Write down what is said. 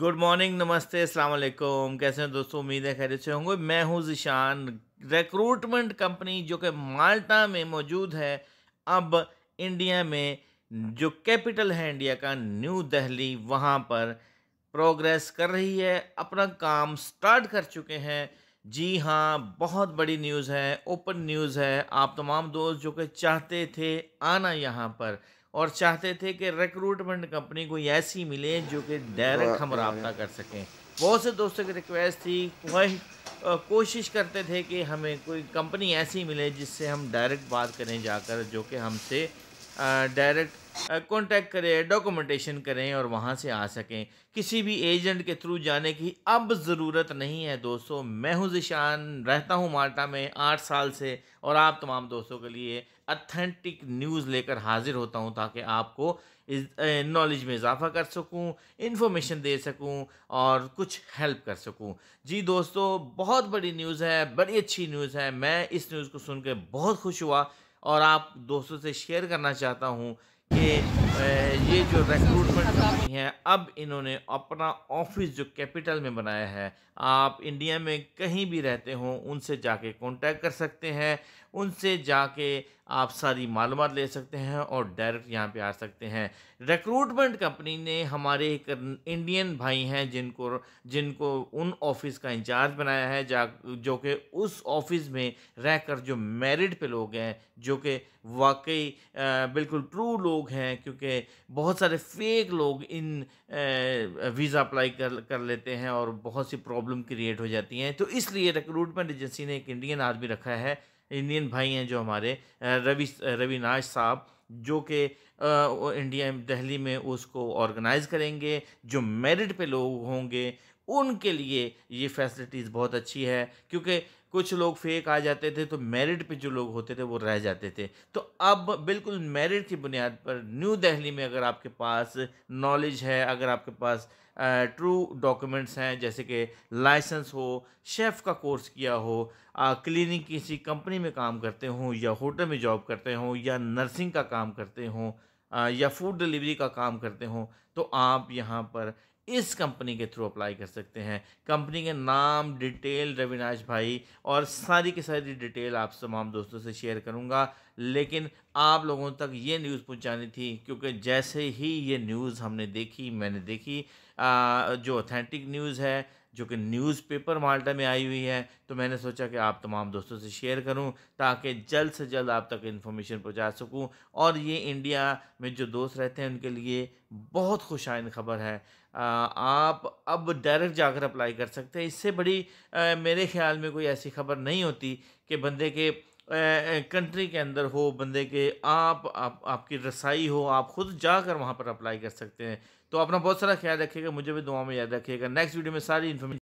good morning नमस्ते वालेकुम कैसे हैं दोस्तों उम्मीद है खैरियत से होंगे मैं हूं जिशान रिक्रूटमेंट कंपनी जो कि माल्टा में मौजूद है अब इंडिया में जो कैपिटल है इंडिया का न्यू दिल्ली वहां पर प्रोग्रेस कर रही है अपना काम स्टार्ट कर चुके हैं जी हाँ बहुत बड़ी न्यूज़ है ओपन न्यूज़ है आप तमाम दोस्त जो कि चाहते थे आना यहाँ पर और चाहते थे कि रिक्रूटमेंट कंपनी कोई ऐसी मिले जो कि डायरेक्ट हम रबता कर सकें बहुत से दोस्तों की रिक्वेस्ट थी वह कोशिश करते थे कि हमें कोई कंपनी ऐसी मिले जिससे हम डायरेक्ट बात करें जाकर जो कि हमसे डायरेक्ट कॉन्टैक्ट करें डॉक्यूमेंटेशन करें और वहाँ से आ सकें किसी भी एजेंट के थ्रू जाने की अब ज़रूरत नहीं है दोस्तों मैं हूँ जिशान रहता हूँ माल्टा में आठ साल से और आप तमाम दोस्तों के लिए अथेंटिक न्यूज़ लेकर हाजिर होता हूँ ताकि आपको इस नॉलेज में इजाफा कर सकूँ इन्फॉर्मेशन दे सकूँ और कुछ हेल्प कर सकूँ जी दोस्तों बहुत बड़ी न्यूज़ है बड़ी अच्छी न्यूज़ है मैं इस न्यूज़ को सुन के बहुत खुश हुआ और आप दोस्तों से शेयर करना चाहता हूँ कि ये जो रिक्रूटमेंट कंपनी है अब इन्होंने अपना ऑफिस जो कैपिटल में बनाया है आप इंडिया में कहीं भी रहते हों उनसे जाके कांटेक्ट कर सकते हैं उनसे जाके आप सारी मालूम ले सकते हैं और डायरेक्ट यहाँ पे आ सकते हैं रिक्रूटमेंट कंपनी ने हमारे एक इंडियन भाई हैं जिनको जिनको उन ऑफिस का इंचार्ज बनाया है जा जो कि उस ऑफिस में रहकर जो मेरिड पे लोग हैं जो कि वाकई बिल्कुल ट्रू लोग लोग हैं क्योंकि बहुत सारे फेक लोग इन वीज़ा अप्लाई कर कर लेते हैं और बहुत सी प्रॉब्लम क्रिएट हो जाती हैं तो इसलिए रिक्रूटमेंट एजेंसी ने एक इंडियन आदमी रखा है इंडियन भाई हैं जो हमारे रवि रविनाश साहब जो कि इंडिया दिल्ली में उसको ऑर्गेनाइज़ करेंगे जो मेरिट पे लोग होंगे उनके लिए ये फैसिलिटीज़ बहुत अच्छी है क्योंकि कुछ लोग फेक आ जाते थे तो मेरिट पे जो लोग होते थे वो रह जाते थे तो अब बिल्कुल मेरिट की बुनियाद पर न्यू दिल्ली में अगर आपके पास नॉलेज है अगर आपके पास ट्रू डॉक्यूमेंट्स हैं जैसे कि लाइसेंस हो शेफ़ का कोर्स किया हो क्लिनिंग किसी कंपनी में काम करते हों या होटल में जॉब करते हों या नर्सिंग का काम करते हों या फूड डिलीवरी का काम करते हों तो आप यहाँ पर इस कंपनी के थ्रू अप्लाई कर सकते हैं कंपनी के नाम डिटेल रविनाश भाई और सारी की सारी डिटेल आप तमाम दोस्तों से शेयर करूंगा लेकिन आप लोगों तक ये न्यूज़ पहुंचानी थी क्योंकि जैसे ही ये न्यूज़ हमने देखी मैंने देखी आ, जो ऑथेंटिक न्यूज़ है जो कि न्यूज़पेपर माल्टा में आई हुई है तो मैंने सोचा कि आप तमाम दोस्तों से शेयर करूं ताकि जल्द से जल्द आप तक इन्फॉर्मेशन पहुंचा सकूं और ये इंडिया में जो दोस्त रहते हैं उनके लिए बहुत खुशाइन खबर है आप अब डायरेक्ट जाकर अप्लाई कर सकते हैं इससे बड़ी मेरे ख्याल में कोई ऐसी खबर नहीं होती कि बंदे के कंट्री के अंदर हो बंदे के आप आप आपकी रसाई हो आप खुद जाकर वहाँ पर अप्लाई कर सकते हैं तो अपना बहुत सारा ख्याल रखिएगा मुझे भी दुआ में याद रखिएगा नेक्स्ट वीडियो में सारी इन्फॉर्मेशन